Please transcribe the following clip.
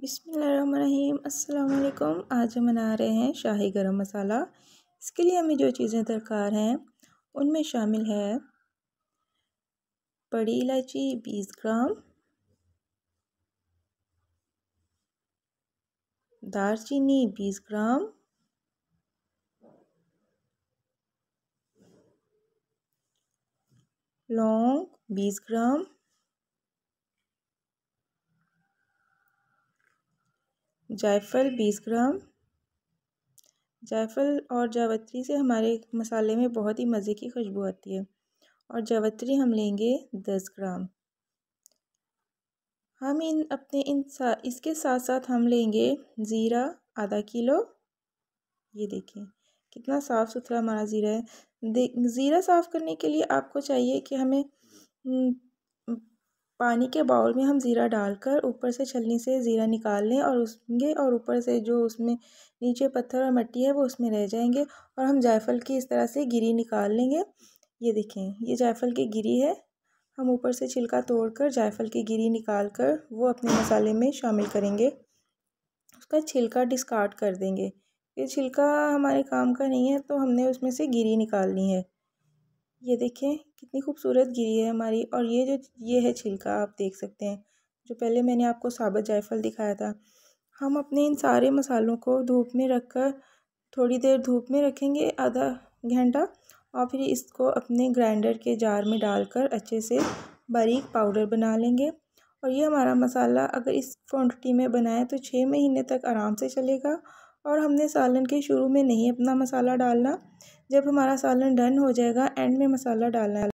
बिसमीम वालेकुम आज हम बना रहे हैं शाही गरम मसाला इसके लिए हमें जो चीज़ें दरकार हैं उनमें शामिल है बड़ी इलायची बीस ग्राम दारचीनी बीस ग्राम लौंग बीस ग्राम जायफ़ल बीस ग्राम जायफ़ल और जावत्री से हमारे मसाले में बहुत ही मज़े की खुशबू आती है और जावत्री हम लेंगे दस ग्राम हम इन अपने इन सा, इसके साथ साथ हम लेंगे ज़ीरा आधा किलो ये देखें कितना साफ़ सुथरा हमारा ज़ीरा है ज़ीरा साफ़ करने के लिए आपको चाहिए कि हमें हम्म, पानी के बाउल में हम ज़ीरा डालकर ऊपर से छलनी से ज़ीरा निकाल लें और उसके और ऊपर से जो उसमें नीचे पत्थर और मट्टी है वो उसमें रह जाएंगे और हम जायफल की इस तरह से गिरी निकाल लेंगे ये देखें ये जायफल की गिरी है हम ऊपर से छिलका तोड़कर जायफल की गिरी निकाल कर वो अपने मसाले में शामिल करेंगे उसका छिलका डिस्कार्ड कर देंगे ये छिलका हमारे काम का नहीं है तो हमने उसमें से गिरी निकालनी है ये देखें कितनी खूबसूरत गिरी है हमारी और ये जो ये है छिलका आप देख सकते हैं जो पहले मैंने आपको साबत जायफल दिखाया था हम अपने इन सारे मसालों को धूप में रख कर थोड़ी देर धूप में रखेंगे आधा घंटा और फिर इसको अपने ग्राइंडर के जार में डालकर अच्छे से बारीक पाउडर बना लेंगे और ये हमारा मसाला अगर इस क्वांटिटी में बनाएँ तो छः महीने तक आराम से चलेगा और हमने सालन के शुरू में नहीं अपना मसाला डालना जब हमारा सालन डन हो जाएगा एंड में मसाला डालना